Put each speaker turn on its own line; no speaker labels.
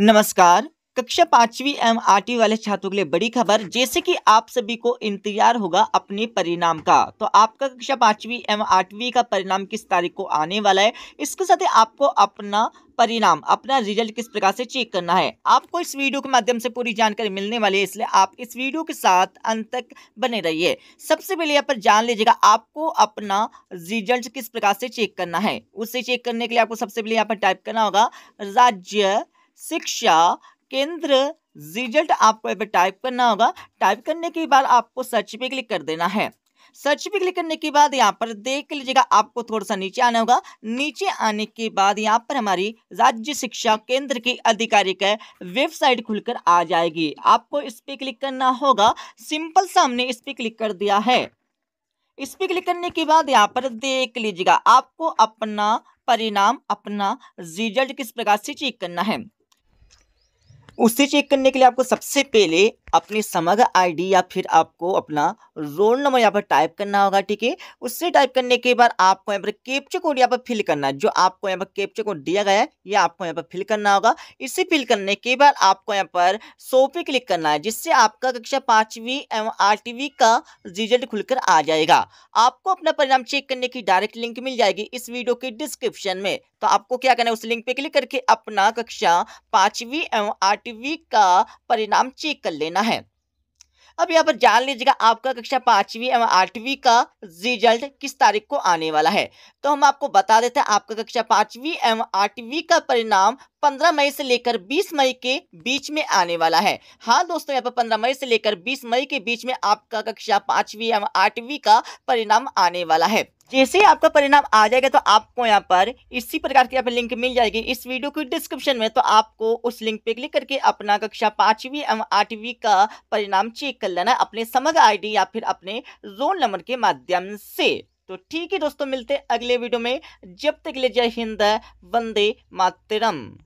नमस्कार कक्षा पांचवी एवं आठवीं वाले छात्रों के लिए बड़ी खबर जैसे कि आप सभी को इंतजार होगा अपने परिणाम का तो आपका कक्षा पांचवी एवं आठवीं का परिणाम किस तारीख को आने वाला है इसके साथ ही आपको अपना परिणाम अपना रिजल्ट किस प्रकार से चेक करना है आपको इस वीडियो के माध्यम से पूरी जानकारी मिलने वाली है इसलिए आप इस वीडियो के साथ अंत तक बने रहिए सबसे पहले यहाँ पर जान लीजिएगा आपको अपना रिजल्ट किस प्रकार से चेक करना है उसे चेक करने के लिए आपको सबसे पहले यहाँ पर टाइप करना होगा राज्य शिक्षा केंद्र रिजल्ट आपको यहाँ पर टाइप करना होगा टाइप करने के बाद आपको सर्च पे क्लिक कर देना है सर्च पे क्लिक करने के बाद यहाँ पर देख लीजिएगा आपको थोड़ा सा नीचे आना होगा नीचे आने के बाद यहाँ पर हमारी राज्य शिक्षा केंद्र की आधिकारिक वेबसाइट खुलकर आ जाएगी आपको इस पर क्लिक करना होगा सिंपल सा हमने इस पर क्लिक कर दिया है इस पर क्लिक करने के बाद यहाँ पर देख लीजिएगा आपको अपना परिणाम अपना रिजल्ट किस प्रकार से चेक करना है उसे चेक करने के लिए आपको सबसे पहले अपनी समग्र आईडी या फिर आपको अपना रोल नंबर यहाँ पर टाइप करना होगा ठीक है उससे टाइप करने के बाद आपको यहाँ पर कैप्चर कोड यहाँ पर फिल करना है जो आपको यहाँ पर कैप्चर कोड दिया गया है ये आपको यहाँ पर फिल करना होगा इसे फिल करने के बाद आपको यहाँ पर सो पे क्लिक करना है जिससे आपका कक्षा पाँचवीं एवं आठवीं का रिजल्ट खुलकर आ जाएगा आपको अपना परिणाम चेक करने की डायरेक्ट लिंक मिल जाएगी इस वीडियो के डिस्क्रिप्शन में तो आपको क्या करना है उस लिंक पे क्लिक करके अपना कक्षा पाँचवीं एवं आठ आठवीं का परिणाम चेक कर लेना है अब यहाँ पर जान लीजिएगा आपका कक्षा पांचवी एवं आठवीं का रिजल्ट किस तारीख को आने वाला है तो हम आपको बता देते हैं आपका कक्षा पांचवी एवं आठवीं का परिणाम 15 मई से लेकर 20 मई के बीच में आने वाला है हाँ दोस्तों यहाँ पर 15 मई से लेकर 20 मई के बीच में आपका कक्षा पांचवी एवं आठवीं का परिणाम आने वाला है जैसे ही आपका परिणाम आ जाएगा तो आपको यहाँ पर इसी प्रकार की यहाँ पर लिंक मिल जाएगी इस वीडियो की डिस्क्रिप्शन में तो आपको उस लिंक पे क्लिक करके अपना कक्षा पांचवी एवं आठवीं का परिणाम चेक कर लेना अपने समग्र आईडी या फिर अपने रोल नंबर के माध्यम से तो ठीक है दोस्तों मिलते हैं अगले वीडियो में जब तक ले जय हिंद वंदे मातरम